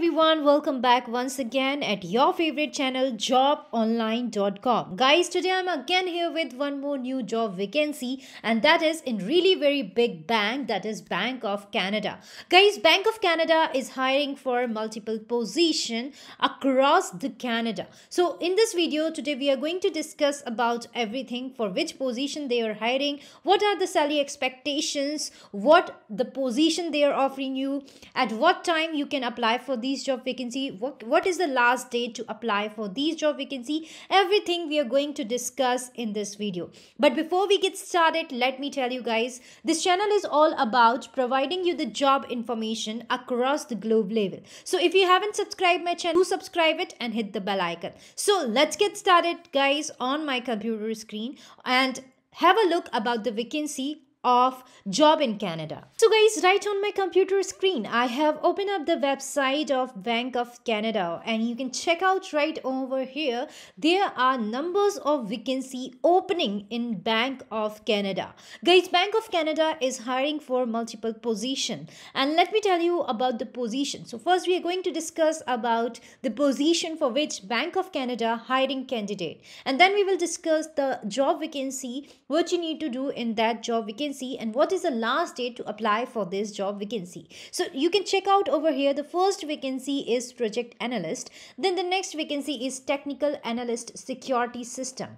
everyone, welcome back once again at your favorite channel jobonline.com. Guys, today I'm again here with one more new job vacancy and that is in really very big bank that is Bank of Canada. Guys, Bank of Canada is hiring for multiple position across the Canada. So in this video today we are going to discuss about everything for which position they are hiring, what are the salary expectations, what the position they are offering you, at what time you can apply for these these job vacancy what, what is the last date to apply for these job vacancy everything we are going to discuss in this video but before we get started let me tell you guys this channel is all about providing you the job information across the globe level so if you haven't subscribed my channel do subscribe it and hit the bell icon so let's get started guys on my computer screen and have a look about the vacancy of job in canada so guys right on my computer screen i have opened up the website of bank of canada and you can check out right over here there are numbers of vacancy opening in bank of canada guys bank of canada is hiring for multiple position and let me tell you about the position so first we are going to discuss about the position for which bank of canada hiring candidate and then we will discuss the job vacancy what you need to do in that job vacancy vacancy and what is the last date to apply for this job vacancy. So you can check out over here the first vacancy is project analyst. Then the next vacancy is technical analyst security system.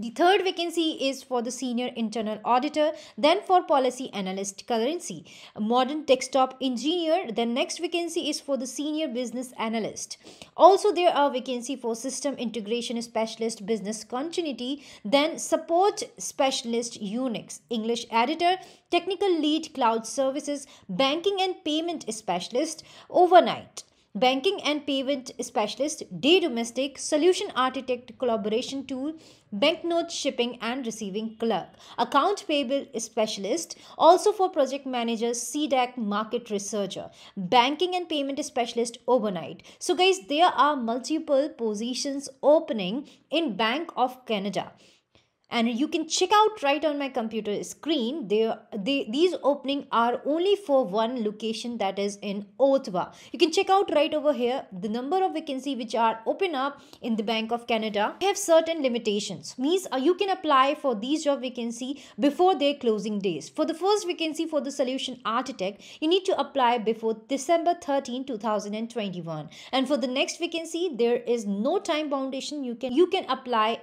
The third vacancy is for the senior internal auditor, then for policy analyst currency, modern desktop engineer, then next vacancy is for the senior business analyst. Also there are vacancy for system integration specialist business continuity, then support specialist Unix, English editor, technical lead cloud services, banking and payment specialist overnight banking and payment specialist, day domestic, solution architect collaboration tool, banknote shipping and receiving clerk, account payable specialist, also for project manager, CDAC market researcher, banking and payment specialist overnight. So guys, there are multiple positions opening in Bank of Canada and you can check out right on my computer screen they, they these opening are only for one location that is in Ottawa you can check out right over here the number of vacancy which are open up in the Bank of Canada have certain limitations means uh, you can apply for these job vacancy before their closing days for the first vacancy for the solution architect you need to apply before December 13 2021 and for the next vacancy there is no time foundation you can you can apply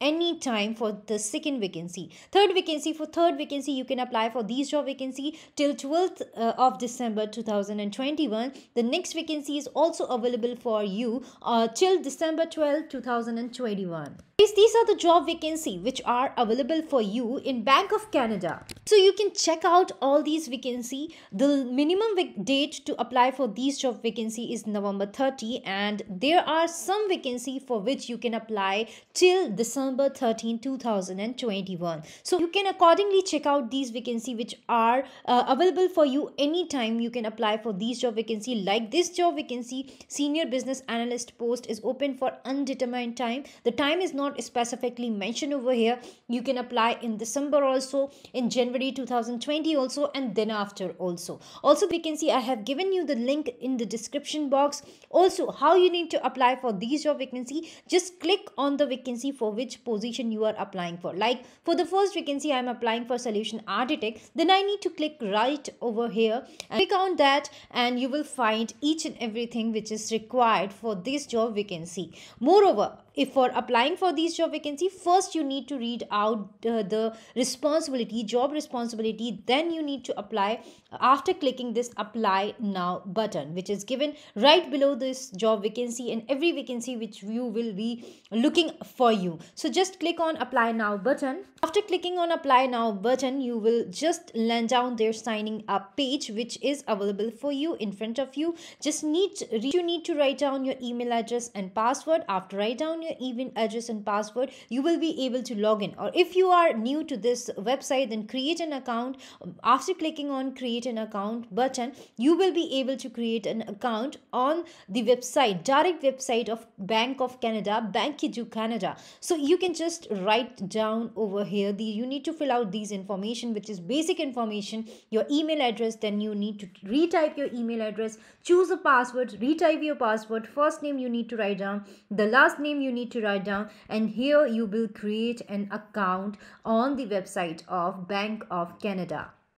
any time for the second vacancy third vacancy for third vacancy you can apply for these job vacancy till 12th uh, of december 2021 the next vacancy is also available for you uh, till december 12 2021 these are the job vacancy which are available for you in bank of canada so you can check out all these vacancy the minimum date to apply for these job vacancy is november 30 and there are some vacancy for which you can apply till december November 13, 2021. So you can accordingly check out these vacancy which are uh, available for you anytime you can apply for these job vacancy like this job vacancy senior business analyst post is open for undetermined time. The time is not specifically mentioned over here. You can apply in December also in January 2020 also and then after also. Also vacancy I have given you the link in the description box. Also how you need to apply for these job vacancy just click on the vacancy for which which position you are applying for. Like for the first vacancy, I am applying for solution architect. Then I need to click right over here and click on that and you will find each and everything which is required for this job vacancy. Moreover, if for applying for these job vacancy first you need to read out uh, the responsibility job responsibility then you need to apply after clicking this apply now button which is given right below this job vacancy and every vacancy which you will be looking for you so so just click on apply now button after clicking on apply now button, you will just land down their signing up page which is available for you in front of you. Just need you need to write down your email address and password. After write down your email address and password, you will be able to log in. Or if you are new to this website, then create an account. After clicking on create an account button, you will be able to create an account on the website, direct website of Bank of Canada, Bank Bankidu Canada. So you can just write down over here here the, you need to fill out these information which is basic information your email address then you need to retype your email address choose a password retype your password first name you need to write down the last name you need to write down and here you will create an account on the website of bank of canada